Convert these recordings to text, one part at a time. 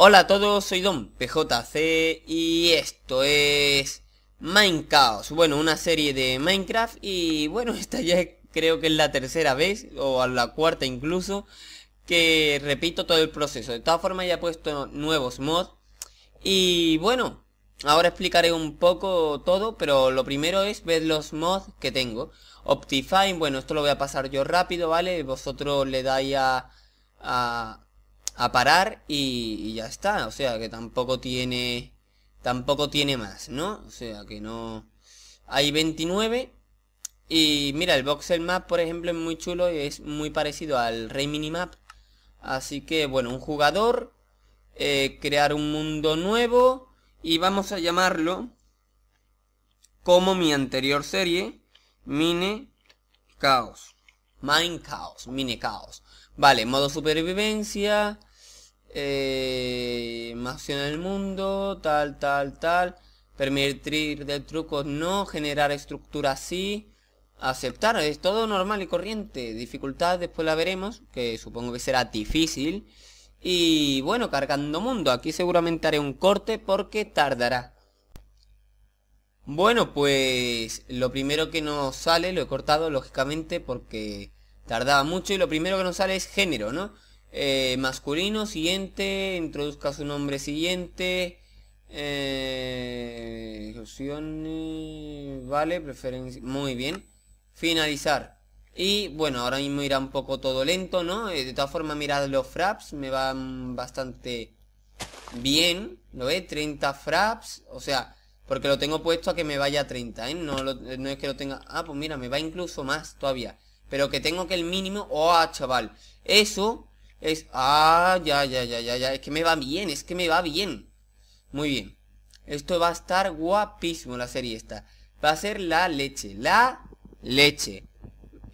Hola a todos, soy Don PJC y esto es Minecraft. Bueno, una serie de Minecraft y bueno, esta ya creo que es la tercera vez o a la cuarta incluso que repito todo el proceso. De todas formas ya he puesto nuevos mods y bueno, ahora explicaré un poco todo, pero lo primero es ver los mods que tengo. Optifine, bueno, esto lo voy a pasar yo rápido, ¿vale? Vosotros le dais a a parar y, ya está. O sea, que tampoco tiene... Tampoco tiene más, ¿no? O sea, que no... Hay 29. Y mira, el voxel map, por ejemplo, es muy chulo y es muy parecido al rey minimap. Así que, bueno, un jugador... Eh, crear un mundo nuevo. Y vamos a llamarlo... Como mi anterior serie. Mine Caos. Mine Caos. Mine Caos. Vale, modo supervivencia eh, más en el mundo, tal, tal, tal, permitir de truco no, generar estructura sí, aceptar, es todo normal y corriente, dificultad después la veremos, que supongo que será difícil, y bueno, cargando mundo, aquí seguramente haré un corte porque tardará. Bueno, pues lo primero que nos sale, lo he cortado lógicamente porque tardaba mucho y lo primero que nos sale es género, ¿no? Eh, masculino, siguiente, introduzca su nombre siguiente, eh, vale, preferencia, muy bien, finalizar. Y bueno, ahora mismo irá un poco todo lento, ¿no? Eh, de todas formas, mirad los fraps, me van bastante bien, ¿lo ve 30 fraps, o sea, porque lo tengo puesto a que me vaya a 30, ¿eh? No, no es que lo tenga... Ah, pues mira, me va incluso más todavía. Pero que tengo que el mínimo... ¡Oh, ah, chaval! Eso es... Ah, ya, ya, ya, ya, ya. Es que me va bien, es que me va bien. Muy bien. Esto va a estar guapísimo la serie esta. Va a ser la leche. La leche.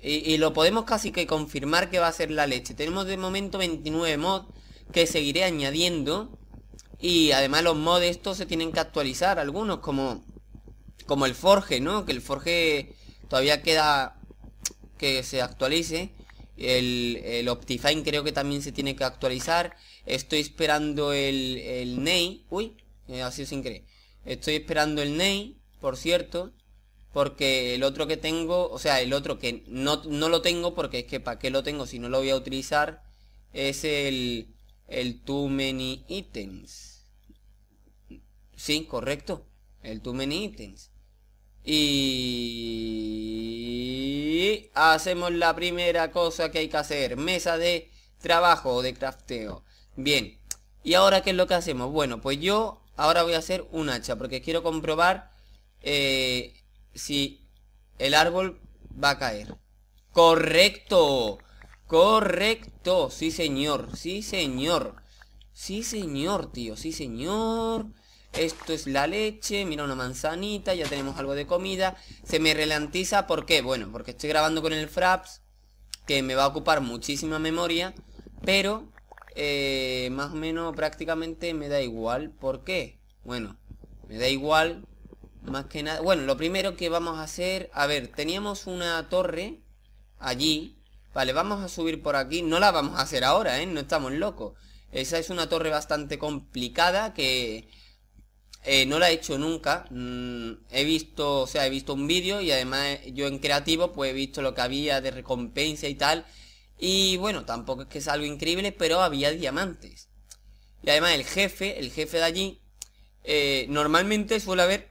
Y, lo podemos casi que confirmar que va a ser la leche. Tenemos de momento 29 mods que seguiré añadiendo. Y además los mods estos se tienen que actualizar. Algunos como, como el Forge, ¿no? Que el Forge todavía queda que se actualice. El, el, Optifine creo que también se tiene que actualizar. Estoy esperando el, el NEI. Uy, eh, así sin creer Estoy esperando el NEI, por cierto. Porque el otro que tengo, o sea, el otro que no, no lo tengo, porque es que para qué lo tengo si no lo voy a utilizar, es el, el Too Many Items. Sí, correcto. El Too Many Items. Y hacemos la primera cosa que hay que hacer, mesa de trabajo o de crafteo. Bien, ¿y ahora qué es lo que hacemos? Bueno, pues yo ahora voy a hacer un hacha porque quiero comprobar eh, si el árbol va a caer. ¡Correcto! ¡Correcto! Sí, señor, sí, señor. Sí, señor, tío, sí, señor. Esto es la leche, mira una manzanita, ya tenemos algo de comida. Se me ralentiza, ¿por qué? Bueno, porque estoy grabando con el Fraps, que me va a ocupar muchísima memoria, pero eh, más o menos prácticamente me da igual. ¿Por qué? Bueno, me da igual, más que nada. Bueno, lo primero que vamos a hacer, a ver, teníamos una torre allí. Vale, vamos a subir por aquí. No la vamos a hacer ahora, ¿eh? No estamos locos. Esa es una torre bastante complicada que eh, no la he hecho nunca. Mm, he visto, o sea, he visto un vídeo y además eh, yo en creativo pues he visto lo que había de recompensa y tal. Y bueno, tampoco es que es algo increíble, pero había diamantes. Y además el jefe, el jefe de allí, eh, normalmente suele haber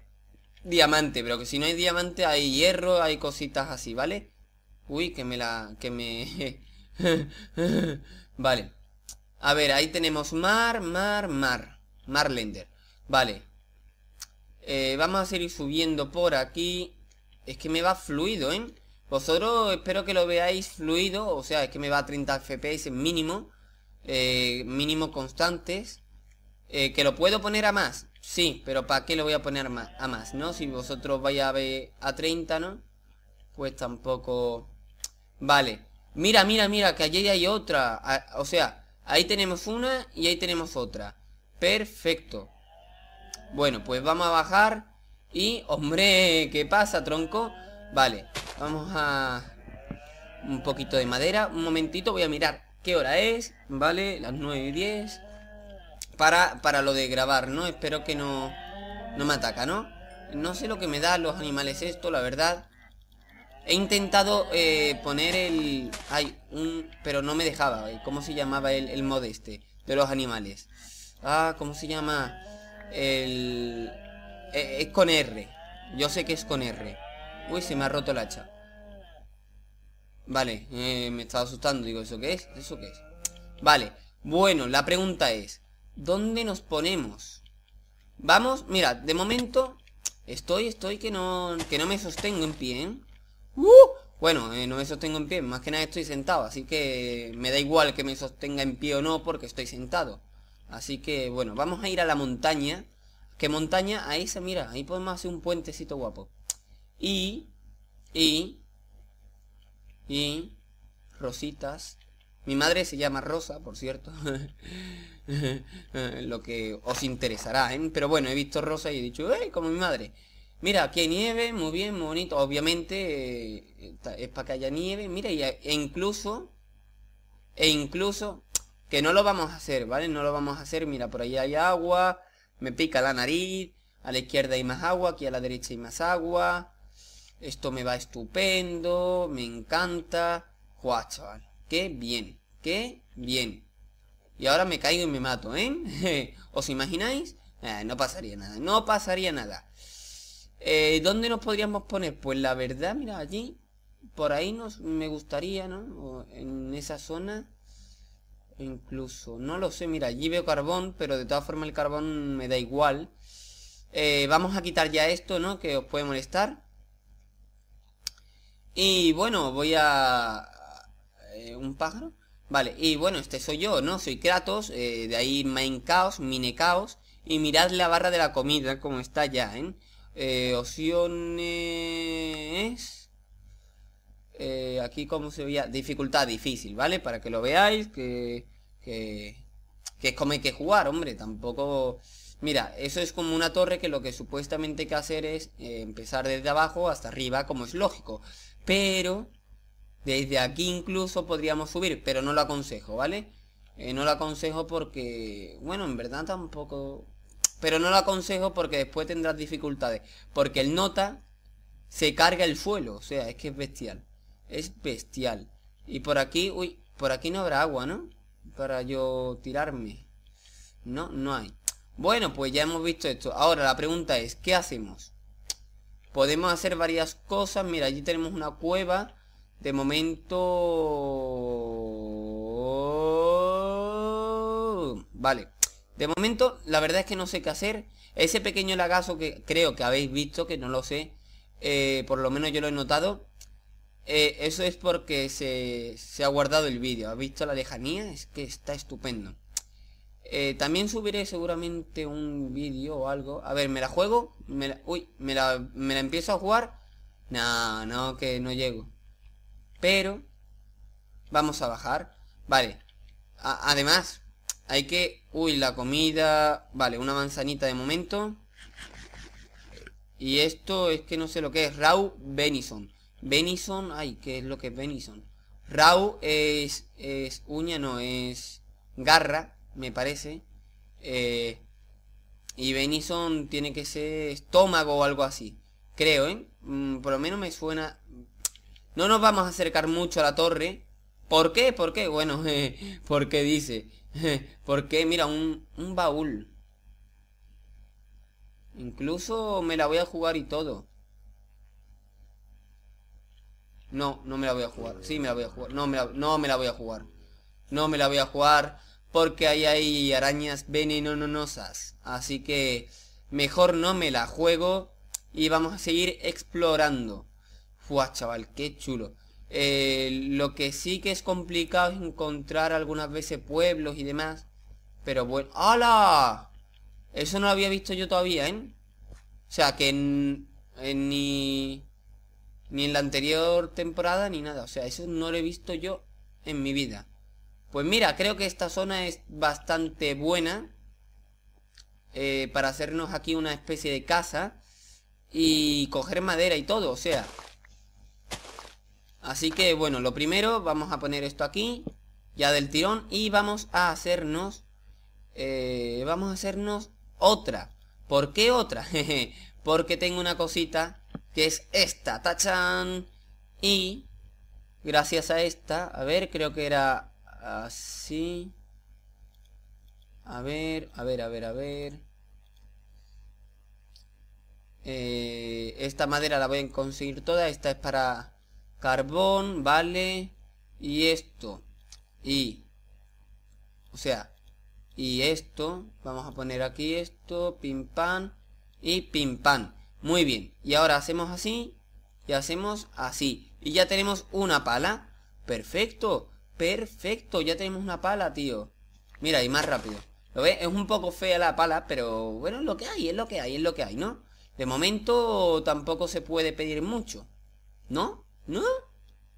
diamante, pero que si no hay diamante hay hierro, hay cositas así, ¿vale? Uy, que me la... que me... vale. A ver, ahí tenemos mar, mar, mar. Marlender. Vale. Eh, vamos a seguir subiendo por aquí. Es que me va fluido, ¿eh? Vosotros espero que lo veáis fluido. O sea, es que me va a 30 FPS mínimo. Eh, mínimo constantes. Eh, que lo puedo poner a más. Sí, pero ¿para qué lo voy a poner más, a más, no? Si vosotros vais a ver a 30, ¿no? Pues tampoco... Vale. Mira, mira, mira, que allí hay otra. o sea, ahí tenemos una y ahí tenemos otra. Perfecto. Bueno, pues vamos a bajar Y, hombre, ¿qué pasa, tronco? Vale, vamos a... Un poquito de madera Un momentito, voy a mirar qué hora es Vale, las 9 y 10 para, para lo de grabar, ¿no? Espero que no, no me ataca, ¿no? No sé lo que me da los animales esto, la verdad He intentado eh, poner el... Ay, un... Pero no me dejaba eh, ¿Cómo se llamaba el, el mod este? De los animales Ah, ¿cómo se llama? El... Eh, es con R. Yo sé que es con R. Uy, se me ha roto el hacha. Vale, eh, me estaba asustando. Digo, ¿eso qué es? ¿Eso qué es? Vale, bueno, la pregunta es, ¿dónde nos ponemos? Vamos, mira, de momento estoy, estoy que no, que no me sostengo en pie, ¿eh? ¡Uh! Bueno, no me sostengo en pie, más que nada estoy sentado, así que me da igual que me sostenga en pie o no porque estoy sentado. Así que bueno, vamos a ir a la montaña. ¿Qué montaña, ahí se mira, ahí podemos hacer un puentecito guapo. Y, y, y, rositas. Mi madre se llama Rosa, por cierto. Lo que os interesará, ¿eh? Pero bueno, he visto Rosa y he dicho, ¡eh! Como mi madre. Mira, aquí hay nieve, muy bien, muy bonito. Obviamente eh, es para que haya nieve. Mira, e incluso, e incluso que no lo vamos a hacer, ¿vale? No lo vamos a hacer. Mira, por ahí hay agua. Me pica la nariz. A la izquierda hay más agua. Aquí a la derecha hay más agua. Esto me va estupendo. Me encanta. Guau, chaval. Qué bien. Qué bien. Y ahora me caigo y me mato, ¿eh? ¿Os imagináis? Eh, no pasaría nada. No pasaría nada. Eh, ¿Dónde nos podríamos poner? Pues la verdad, mira, allí. Por ahí nos, me gustaría, ¿no? en esa zona. Incluso, no lo sé, mira, allí veo carbón, pero de todas formas el carbón me da igual. Eh, vamos a quitar ya esto, ¿no? Que os puede molestar. Y bueno, voy a... Eh, ¿Un pájaro? Vale, y bueno, este soy yo, ¿no? Soy Kratos, eh, de ahí Main Mine Caos. Y mirad la barra de la comida, como está ya, ¿eh? eh opciones... Eh, aquí como se veía, dificultad difícil, ¿vale? Para que lo veáis, que, que, es como hay que jugar, hombre, tampoco... Mira, eso es como una torre que lo que supuestamente hay que hacer es eh, empezar desde abajo hasta arriba, como es lógico. Pero, desde aquí incluso podríamos subir, pero no lo aconsejo, ¿vale? Eh, no lo aconsejo porque, bueno, en verdad tampoco... Pero no lo aconsejo porque después tendrás dificultades. Porque el nota se carga el suelo, o sea, es que es bestial. Es bestial. Y por aquí, uy, por aquí no habrá agua, ¿no? Para yo tirarme. No, no hay. Bueno, pues ya hemos visto esto. Ahora la pregunta es, ¿qué hacemos? Podemos hacer varias cosas. Mira, allí tenemos una cueva. De momento... Vale. De momento, la verdad es que no sé qué hacer. Ese pequeño lagazo que creo que habéis visto, que no lo sé. Eh, por lo menos yo lo he notado. Eh, eso es porque se, ha guardado el vídeo. ¿Ha visto la lejanía? Es que está estupendo. Eh, también subiré seguramente un vídeo o algo. A ver, ¿me la juego? ¿Me la, uy, ¿me la, empiezo a jugar? No, no, que no llego. Pero... Vamos a bajar. Vale. además, hay que... Uy, la comida... Vale, una manzanita de momento. Y esto es que no sé lo que es. Raw Benison. Benison, ay, ¿qué es lo que es Venison? Rau es, es uña, no, es garra, me parece. Eh, y Benison tiene que ser estómago o algo así. Creo, ¿eh? Mm, por lo menos me suena... No nos vamos a acercar mucho a la torre. ¿Por qué? ¿Por qué? Bueno, ¿Por qué dice... ¿Por qué? mira, un baúl. Incluso me la voy a jugar y todo. No, no me la voy a jugar. Sí, me la voy a jugar. No me la, no me la voy a jugar. No me la voy a jugar porque ahí hay arañas venenosas. Así que mejor no me la juego y vamos a seguir explorando. Fua, chaval, qué chulo. Eh, lo que sí que es complicado es encontrar algunas veces pueblos y demás. Pero bueno... ¡Hala! Eso no lo había visto yo todavía, ¿eh? O sea, que en, en eh, ni... Ni en la anterior temporada ni nada. O sea, eso no lo he visto yo en mi vida. Pues mira, creo que esta zona es bastante buena. Eh, para hacernos aquí una especie de casa. Y coger madera y todo, o sea. Así que bueno, lo primero, vamos a poner esto aquí. Ya del tirón. Y vamos a hacernos... Eh, vamos a hacernos otra. ¿Por qué otra? Porque tengo una cosita que es esta, tachan. Y gracias a esta, a ver, creo que era así. A ver, a ver, a ver, a ver. Eh, esta madera la voy a conseguir toda. Esta es para carbón, vale. Y esto. Y... O sea, y esto. Vamos a poner aquí esto, pim pam y pim pam. Muy bien, y ahora hacemos así y hacemos así. Y ya tenemos una pala. Perfecto, perfecto, ya tenemos una pala, tío. Mira, y más rápido. ¿Lo ves? Es un poco fea la pala, pero bueno, es lo que hay, es lo que hay, es lo que hay, ¿no? De momento tampoco se puede pedir mucho. ¿No? ¿No?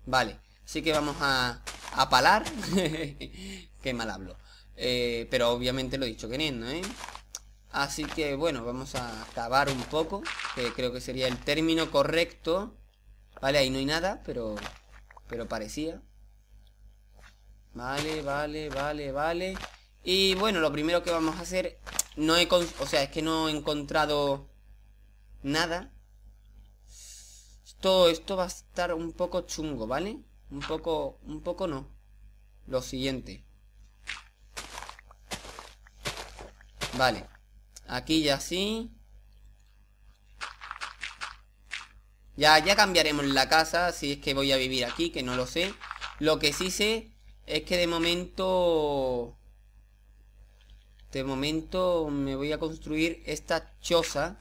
Vale, así que vamos a, a palar. Qué mal hablo. Eh, pero obviamente lo he dicho queriendo, ¿eh? Así que bueno, vamos a cavar un poco, que creo que sería el término correcto. Vale, ahí no hay nada, pero, pero parecía. Vale, vale, vale, vale. Y bueno, lo primero que vamos a hacer, no he, o sea, es que no he encontrado nada. Esto, esto va a estar un poco chungo, ¿vale? Un poco, un poco no. Lo siguiente. Vale. Aquí ya sí. Ya, ya cambiaremos la casa, si es que voy a vivir aquí, que no lo sé. Lo que sí sé es que de momento... De momento me voy a construir esta choza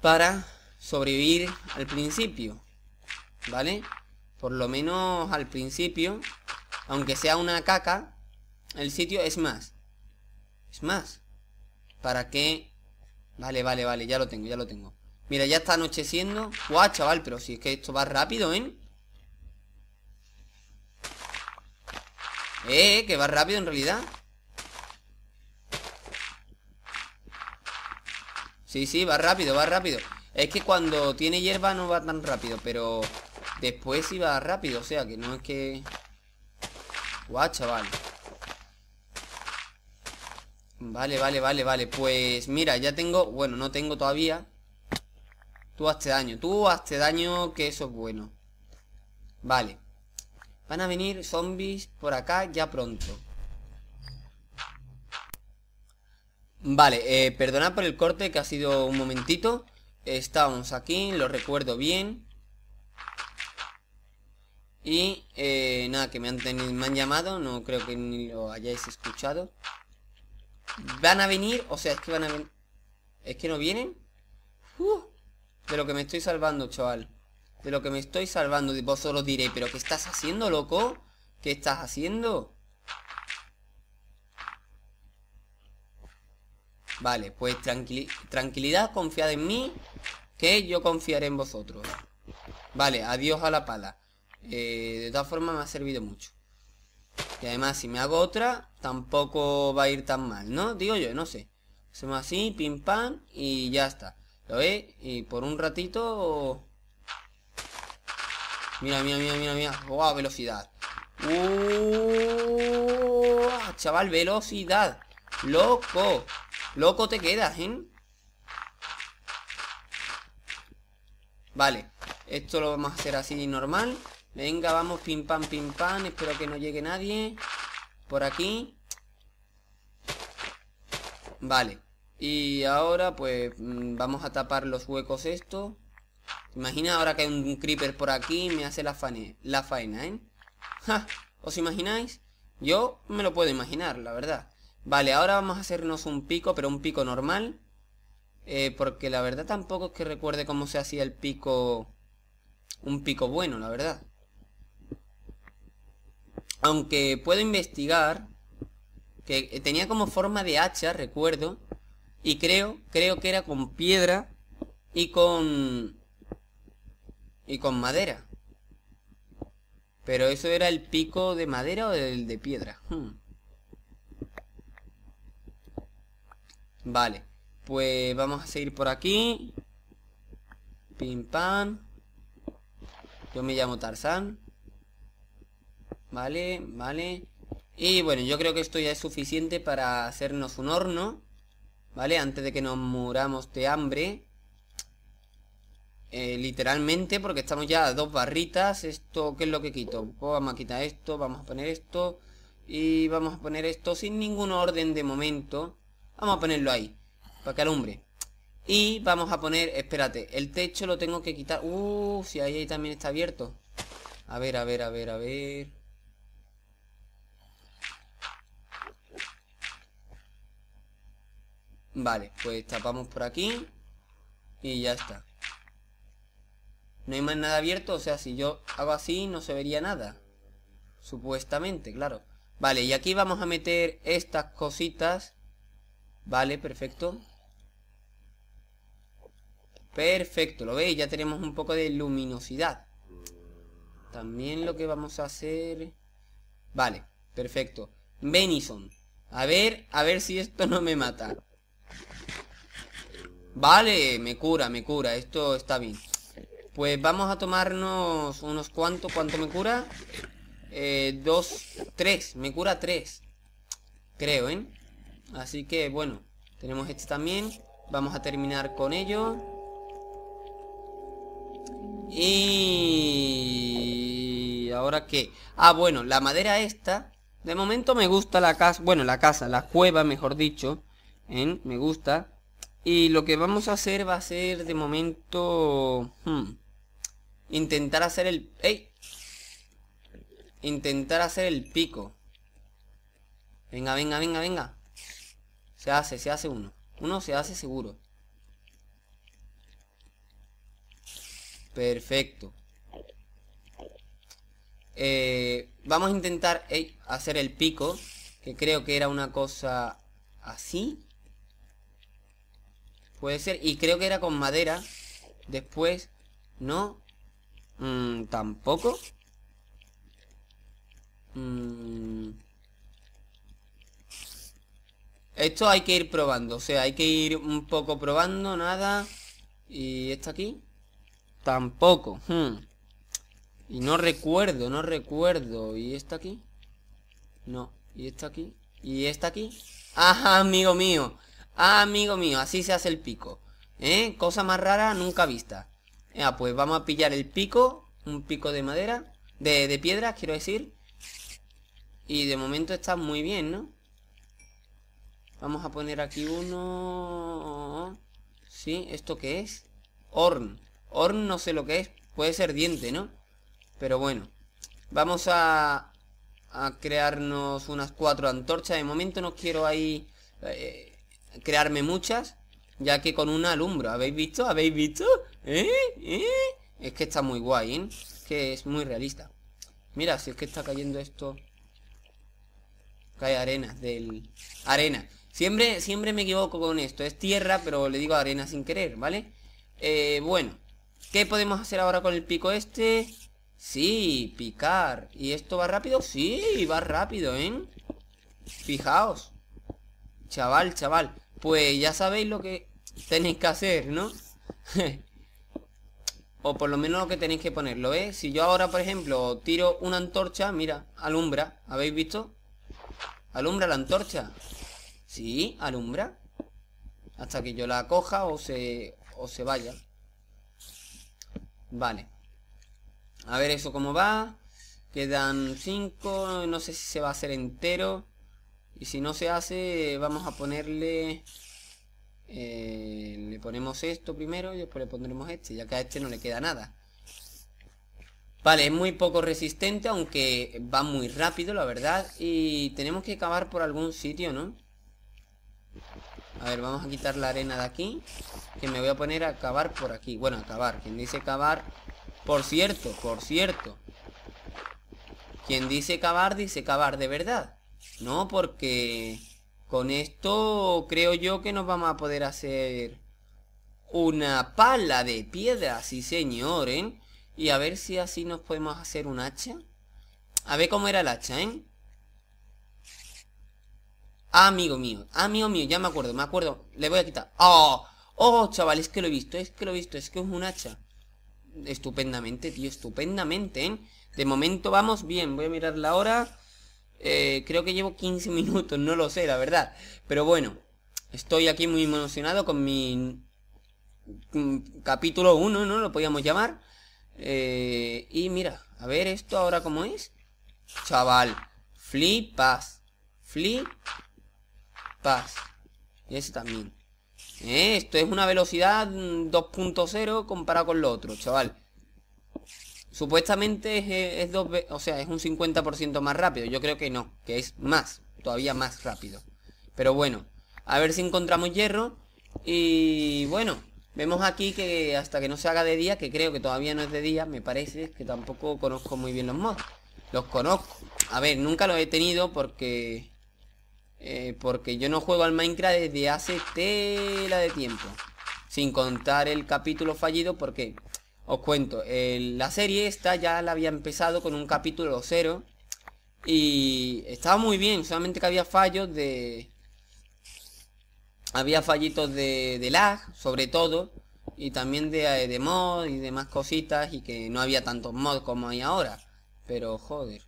para sobrevivir al principio. ¿Vale? Por lo menos al principio, aunque sea una caca, el sitio es más más, ¿para qué? Vale, vale, vale, ya lo tengo, ya lo tengo Mira, ya está anocheciendo Guau, chaval, pero si es que esto va rápido, ¿eh? Eh, que va rápido en realidad Sí, sí, va rápido, va rápido Es que cuando tiene hierba no va tan rápido Pero después sí va rápido O sea, que no es que... Guau, chaval Vale, vale, vale, vale. Pues mira, ya tengo... Bueno, no tengo todavía. Tú hazte daño. Tú hazte daño, que eso es bueno. Vale. Van a venir zombies por acá ya pronto. Vale, eh, perdonad por el corte que ha sido un momentito. Estábamos aquí, lo recuerdo bien. Y eh, nada, que me han, me han llamado, no creo que ni lo hayáis escuchado. Van a venir, o sea, es que van a venir Es que no vienen uh, De lo que me estoy salvando, chaval De lo que me estoy salvando solo diré, pero ¿qué estás haciendo, loco? ¿Qué estás haciendo? Vale, pues tranquilidad, confiad en mí Que yo confiaré en vosotros Vale, adiós a la pala eh, De todas formas me ha servido mucho Y además si me hago otra tampoco va a ir tan mal, ¿no? Digo yo, no sé. Hacemos así, pim pam, y ya está. ¿Lo ve? Y por un ratito... Mira, mira, mira, mira, mira. ¡Wow! Velocidad. Chaval, velocidad. Loco. Loco te quedas, ¿eh? Vale. Esto lo vamos a hacer así normal. Venga, vamos, pim pam, pim pam. Espero que no llegue nadie. Por aquí. Vale. Y ahora pues mm, vamos a tapar los huecos esto. Imagina ahora que hay un creeper por aquí me hace la, la faena, ¿eh? ¿Os imagináis? Yo me lo puedo imaginar, la verdad. Vale, ahora vamos a hacernos un pico, pero un pico normal. Eh, porque la verdad tampoco es que recuerde cómo se hacía el pico... Un pico bueno, la verdad. Aunque puedo investigar. Que tenía como forma de hacha, recuerdo. Y creo, creo que era con piedra y con... Y con madera. Pero eso era el pico de madera o el de piedra. Hmm. Vale. Pues vamos a seguir por aquí. Pim pam. Yo me llamo Tarzán. Vale, vale. Y bueno, yo creo que esto ya es suficiente para hacernos un horno. ¿Vale? Antes de que nos muramos de hambre. Eh, literalmente, porque estamos ya a dos barritas. Esto, ¿qué es lo que quito? Pues vamos a quitar esto, vamos a poner esto. Y vamos a poner esto sin ningún orden de momento. Vamos a ponerlo ahí. Para que alumbre. Y vamos a poner, espérate, el techo lo tengo que quitar. Uh, si ahí también está abierto. A ver, a ver, a ver, a ver. Vale, pues tapamos por aquí y ya está. No hay más nada abierto, o sea, si yo hago así no se vería nada. Supuestamente, claro. Vale, y aquí vamos a meter estas cositas. Vale, perfecto. Perfecto, ¿lo veis? Ya tenemos un poco de luminosidad. También lo que vamos a hacer... Vale, perfecto. Benison. A ver, a ver si esto no me mata. Vale, me cura, me cura, esto está bien Pues vamos a tomarnos unos cuantos, ¿cuánto me cura? Eh, dos, tres, me cura tres Creo, ¿eh? Así que, bueno, tenemos este también Vamos a terminar con ello Y... ¿Ahora qué? Ah, bueno, la madera esta De momento me gusta la casa Bueno, la casa, la cueva, mejor dicho ¿eh? Me gusta y lo que vamos a hacer va a ser de momento... Hmm, intentar hacer el... Intentar hacer el pico. Venga, venga, venga, venga. Se hace, se hace uno. Uno se hace seguro. Perfecto. Eh, vamos a intentar hacer el pico. Que creo que era una cosa así. Puede ser, y creo que era con madera Después, no mm, Tampoco mm. Esto hay que ir probando O sea, hay que ir un poco probando Nada Y esto aquí Tampoco hmm. Y no recuerdo, no recuerdo ¿Y esta aquí? No, ¿y esta aquí? ¿Y esta aquí? ¡Ajá, amigo mío! Ah, amigo mío, así se hace el pico. ¿Eh? Cosa más rara nunca vista. Ah, pues vamos a pillar el pico. Un pico de madera. De, piedra, quiero decir. Y de momento está muy bien, ¿no? Vamos a poner aquí uno... ¿Sí? ¿Esto qué es? Horn. Horn no sé lo que es. Puede ser diente, ¿no? Pero bueno. Vamos a... A crearnos unas cuatro antorchas. De momento no quiero ahí... Eh, crearme muchas, ya que con un alumbro. ¿Habéis visto? ¿Habéis visto? ¿Eh? ¿Eh? Es que está muy guay, ¿eh? que es muy realista. Mira, si es que está cayendo esto... Cae arena del... Arena. Siempre, siempre me equivoco con esto. Es tierra, pero le digo arena sin querer, ¿vale? Eh, bueno. ¿Qué podemos hacer ahora con el pico este? Sí, picar. ¿Y esto va rápido? Sí, va rápido, ¿eh? Fijaos. Chaval, chaval pues ya sabéis lo que tenéis que hacer, ¿no? o por lo menos lo que tenéis que ponerlo, ¿ves? ¿eh? Si yo ahora, por ejemplo, tiro una antorcha, mira, alumbra, ¿habéis visto? Alumbra la antorcha. Sí, alumbra. Hasta que yo la coja o se, o se vaya. Vale. A ver eso cómo va. Quedan cinco no sé si se va a hacer entero y si no se hace vamos a ponerle eh, le ponemos esto primero y después le pondremos este ya que a este no le queda nada Vale, es muy poco resistente, aunque va muy rápido, la verdad. Y tenemos que cavar por algún sitio, ¿no? A ver, vamos a quitar la arena de aquí. Que me voy a poner a cavar por aquí. Bueno, a cavar. Quien dice cavar... Por cierto, por cierto. Quien dice cavar, dice cavar de verdad. No, porque con esto creo yo que nos vamos a poder hacer una pala de piedra, sí señor, ¿eh? Y a ver si así nos podemos hacer un hacha. A ver cómo era el hacha, ¿eh? Ah, amigo mío, ah, amigo mío, ya me acuerdo, me acuerdo. Le voy a quitar. ¡Oh! ¡Oh, chaval! Es que lo he visto, es que lo he visto, es que es un hacha. Estupendamente, tío, estupendamente, ¿eh? De momento vamos bien. Voy a mirar la hora. Eh, creo que llevo 15 minutos, no lo sé, la verdad. Pero bueno, estoy aquí muy emocionado con mi mm, capítulo 1, ¿no? Lo podíamos llamar. Eh, y mira, a ver esto ahora cómo es. Chaval, flipas. Flipas. Y ese también. Eh, esto es una velocidad 2.0 mm, comparado con lo otro, chaval. Supuestamente es, eh, o sea, es un 50% más rápido. Yo creo que no, que es más, todavía más rápido. Pero bueno, a ver si encontramos hierro. Y bueno, vemos aquí que hasta que no se haga de día, que creo que todavía no es de día, me parece, que tampoco conozco muy bien los mods. Los conozco. A ver, nunca los he tenido porque... Eh, porque yo no juego al Minecraft desde hace tela de tiempo. Sin contar el capítulo fallido porque os cuento, la serie esta ya la había empezado con un capítulo cero y estaba muy bien, solamente que había fallos de... Había fallitos de, de lag, sobre todo, y también de, de mod y demás cositas y que no había tantos mods como hay ahora. Pero joder,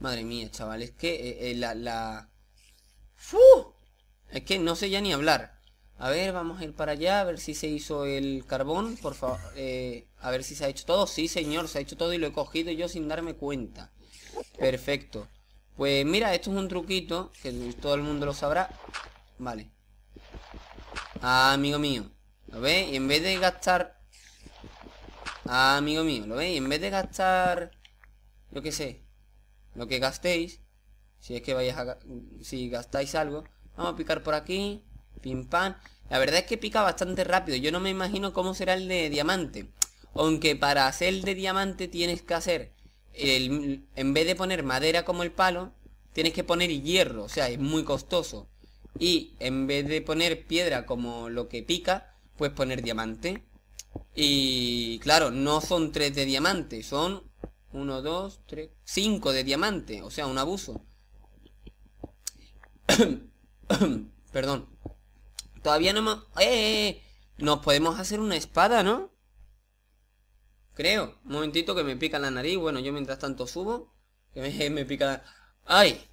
madre mía, chaval, es que eh, eh, la... la... ¡Fu! Es que no sé ya ni hablar. A ver, vamos a ir para allá, a ver si se hizo el carbón, por favor. Eh, a ver si se ha hecho todo. Sí, señor, se ha hecho todo y lo he cogido yo sin darme cuenta. Perfecto. Pues mira, esto es un truquito, que todo el mundo lo sabrá. Vale. Ah, amigo mío. ¿Lo veis? Y en vez de gastar... Ah, amigo mío, ¿lo veis? Y en vez de gastar... Lo qué sé. Lo que gastéis. Si es que vais a... Si gastáis algo. Vamos a picar por aquí. Pim pam. La verdad es que pica bastante rápido. Yo no me imagino cómo será el de diamante. Aunque para hacer el de diamante tienes que hacer... en vez de poner madera como el palo, tienes que poner hierro. O sea, es muy costoso. Y en vez de poner piedra como lo que pica, pues poner diamante. Y claro, no son tres de diamante, son 1, 2, 3, 5 de diamante. O sea, un abuso. Perdón. Todavía no hemos... Eh, ¡Eh, eh! Nos podemos hacer una espada, ¿no? Creo. Un momentito que me pica la nariz. Bueno, yo mientras tanto subo. Que me, pica la... ¡Ay!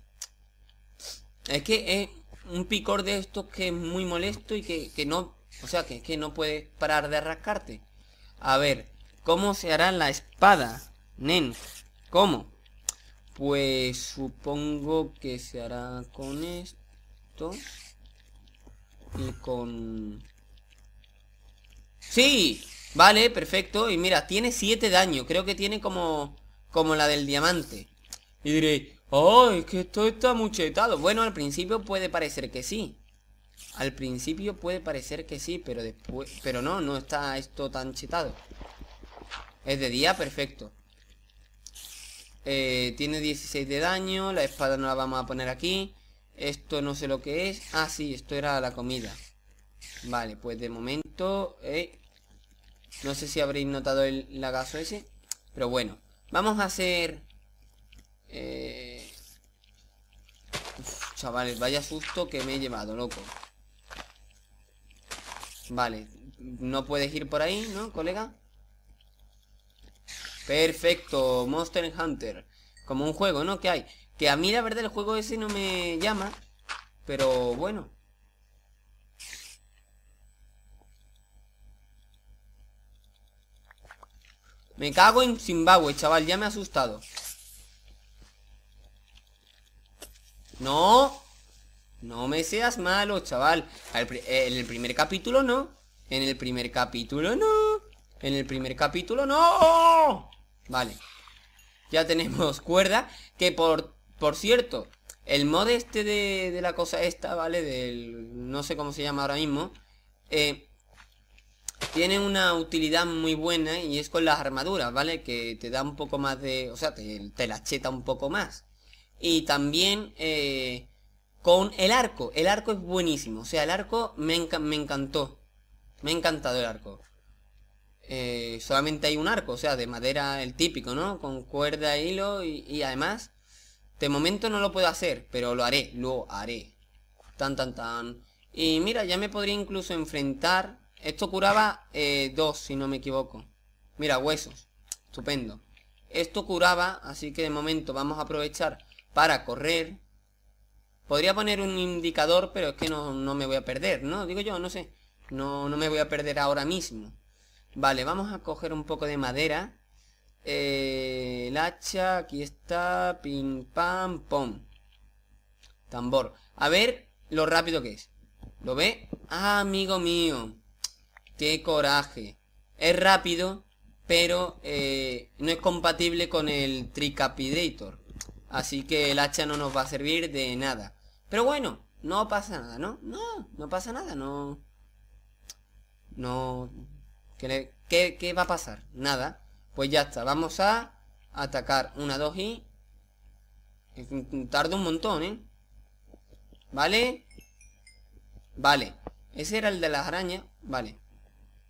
Es que es un picor de estos que es muy molesto y que, no... O sea, que es que no puedes parar de rascarte. A ver, ¿cómo se hará la espada? Nen, ¿cómo? Pues supongo que se hará con esto. Y con... ¡Sí! Vale, perfecto. Y mira, tiene 7 daño. Creo que tiene como... Como la del diamante. Y diré Ay, oh, que esto está muchetado! Bueno, al principio puede parecer que sí. Al principio puede parecer que sí, pero después... Pero no, no está esto tan chetado. Es de día, perfecto. Eh, tiene 16 de daño. La espada no la vamos a poner aquí. Esto no sé lo que es. Ah, sí, esto era la comida. Vale, pues de momento... Eh, no sé si habréis notado el lagazo ese. Pero bueno, vamos a hacer... Eh, chavales, vaya susto que me he llevado, loco. Vale, no puedes ir por ahí, ¿no, colega? Perfecto, Monster Hunter. Como un juego, ¿no? ¿Qué hay? Que a mí la verdad el juego ese no me llama. Pero bueno. Me cago en Zimbabue, chaval. Ya me ha asustado. No. No me seas malo, chaval. Eh, en el primer capítulo no. En el primer capítulo no. En el primer capítulo no. Vale. Ya tenemos cuerda. Que por por cierto, el mod este de, la cosa esta, ¿vale? Del... no sé cómo se llama ahora mismo. Eh, tiene una utilidad muy buena y es con las armaduras, ¿vale? Que te da un poco más de... O sea, te, la cheta un poco más. Y también eh, con el arco. El arco es buenísimo. O sea, el arco me, me encantó. Me ha encantado el arco. Eh, solamente hay un arco, o sea, de madera el típico, ¿no? Con cuerda, hilo y, y además de momento no lo puedo hacer, pero lo haré, lo haré. Tan, tan, tan. Y mira, ya me podría incluso enfrentar... Esto curaba eh, dos, si no me equivoco. Mira, huesos. Estupendo. Esto curaba, así que de momento vamos a aprovechar para correr. Podría poner un indicador, pero es que no, no me voy a perder, ¿no? Digo yo, no sé. No, no me voy a perder ahora mismo. Vale, vamos a coger un poco de madera. Eh, el hacha, aquí está. Pim, pam, pom. Tambor. A ver lo rápido que es. ¿Lo ve? Ah, amigo mío. Qué coraje. Es rápido, pero eh, no es compatible con el Tricapidator. Así que el hacha no nos va a servir de nada. Pero bueno, no pasa nada, ¿no? No, no pasa nada, no... No... ¿Qué, qué va a pasar? Nada. Pues ya está, vamos a atacar una, dos y... Tarda un montón, ¿eh? ¿Vale? Vale. Ese era el de las arañas. Vale.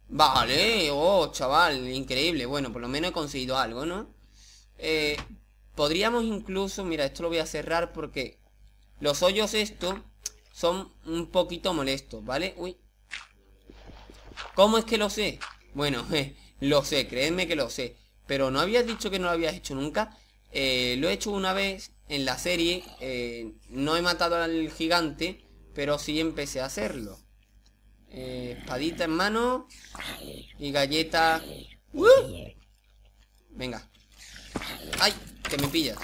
Vale. Oh, chaval. Increíble. Bueno, por lo menos he conseguido algo, ¿no? Eh, podríamos incluso... Mira, esto lo voy a cerrar porque... Los hoyos estos son un poquito molestos, ¿vale? Uy. ¿Cómo es que lo sé? Bueno, eh, lo sé, creedme que lo sé. Pero no habías dicho que no lo habías hecho nunca. Eh, lo he hecho una vez en la serie. Eh, no he matado al gigante, pero sí empecé a hacerlo. Eh, espadita en mano. Y galleta. ¡Uh! Venga. ¡Ay! Que me pillas.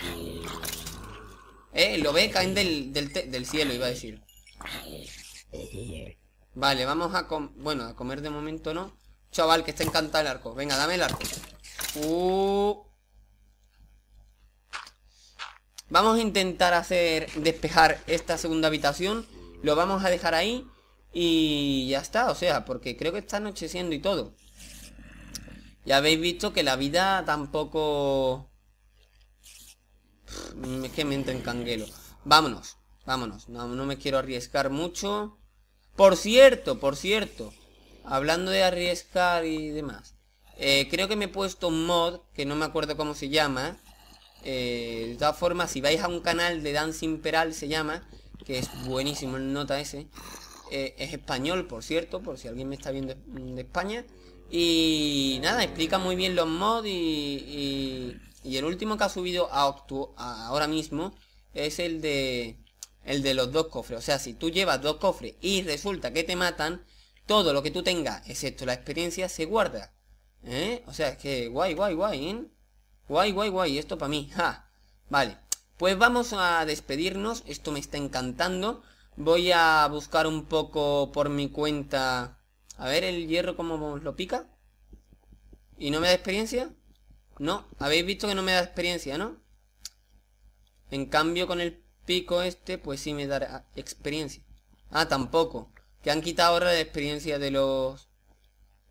Eh, lo ve, caen del, del, cielo, iba a decir. Vale, vamos a Bueno, a comer de momento no. Chaval, que está encantado el arco Venga, dame el arco uh. Vamos a intentar hacer despejar esta segunda habitación Lo vamos a dejar ahí Y ya está, o sea, porque creo que está anocheciendo y todo Ya habéis visto que la vida tampoco... Mm, es que me entra en canguelo Vámonos, vámonos no, no me quiero arriesgar mucho Por cierto, por cierto hablando de arriesgar y demás, eh, creo que me he puesto un mod, que no me acuerdo cómo se llama. Eh, de todas formas, si vais a un canal de Dancing Peral, se llama, que es buenísimo el nota ese. Eh, es español, por cierto, por si alguien me está viendo de España. Y nada, explica muy bien los mods y, y, el último que ha subido a, ahora mismo es el de el de los dos cofres. O sea, si tú llevas dos cofres y resulta que te matan, todo lo que tú tengas, excepto la experiencia, se guarda. ¿Eh? O sea, es que guay, guay, guay, ¿eh? Guay, guay, guay, esto para mí. Ja. Vale, pues vamos a despedirnos. Esto me está encantando. Voy a buscar un poco por mi cuenta... A ver el hierro cómo lo pica. ¿Y no me da experiencia? No, habéis visto que no me da experiencia, ¿no? En cambio con el pico este, pues sí me dará experiencia. Ah, tampoco. Que han quitado ahora la experiencia de los...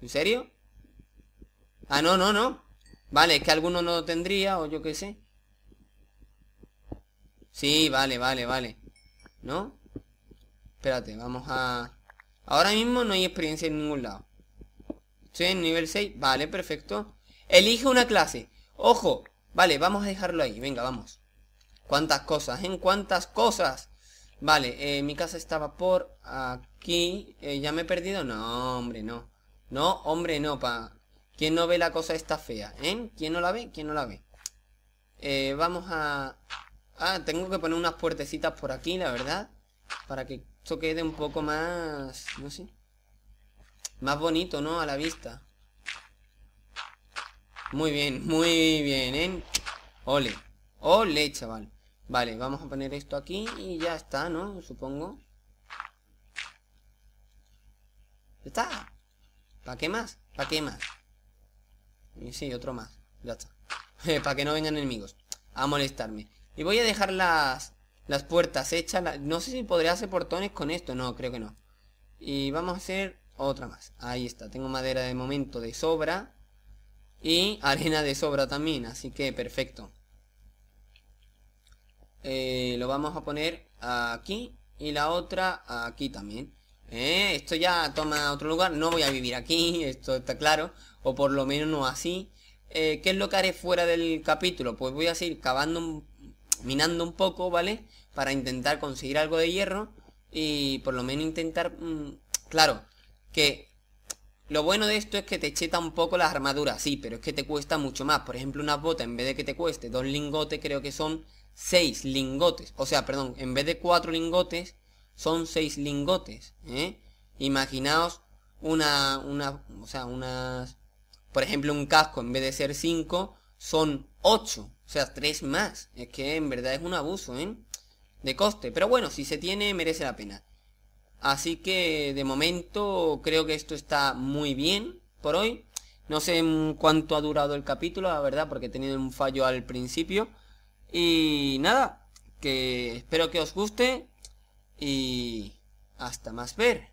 ¿En serio? Ah, no, no, no. Vale, es que alguno no lo tendría o yo qué sé. Sí, vale, vale, vale. ¿No? Espérate, vamos a... Ahora mismo no hay experiencia en ningún lado. Estoy en nivel 6. Vale, perfecto. Elige una clase. ¡Ojo! Vale, vamos a dejarlo ahí. Venga, vamos. ¿Cuántas cosas? ¿En ¿eh? cuántas cosas? Vale, eh, mi casa estaba por... Eh, ¿Ya me he perdido? No, hombre, no. No, hombre, no, pa. ¿Quién no ve la cosa esta fea? ¿Eh? ¿Quién no la ve? ¿Quién no la ve? Eh, vamos a... Ah, tengo que poner unas puertecitas por aquí, la verdad. Para que esto quede un poco más... No sé. Más bonito, ¿no? A la vista. Muy bien, muy bien, ¿eh? Ole. Ole, chaval. Vale, vamos a poner esto aquí y ya está, ¿no? Supongo. Ya está. ¿Para qué más? ¿Para qué más? Y sí, otro más. Ya está. Eh, para que no vengan enemigos a molestarme. Y voy a dejar las, las puertas hechas. no sé si podré hacer portones con esto. No, creo que no. Y vamos a hacer otra más. Ahí está. Tengo madera de momento de sobra. Y arena de sobra también. Así que perfecto. Eh, lo vamos a poner aquí. Y la otra aquí también. ¿Eh? esto ya toma otro lugar, no voy a vivir aquí, esto está claro, o por lo menos no así. Eh, ¿Qué es lo que haré fuera del capítulo? Pues voy a seguir cavando, minando un poco, ¿vale? Para intentar conseguir algo de hierro y por lo menos intentar... Mm, claro, que lo bueno de esto es que te cheta un poco las armaduras, sí, pero es que te cuesta mucho más. Por ejemplo, unas botas, en vez de que te cueste dos lingotes, creo que son seis lingotes. O sea, perdón, en vez de cuatro lingotes son 6 lingotes. ¿eh? Imaginaos una, una, o sea, unas, por ejemplo, un casco en vez de ser 5, son 8, o sea, 3 más. Es que en verdad es un abuso, ¿eh? De coste, pero bueno, si se tiene, merece la pena. Así que de momento creo que esto está muy bien por hoy. No sé cuánto ha durado el capítulo, la verdad, porque he tenido un fallo al principio. Y nada, que espero que os guste. Y hasta más ver.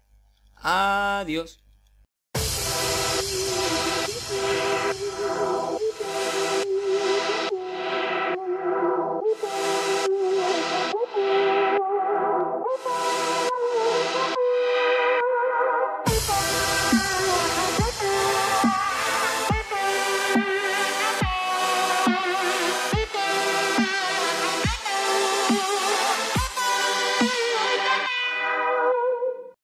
Adiós.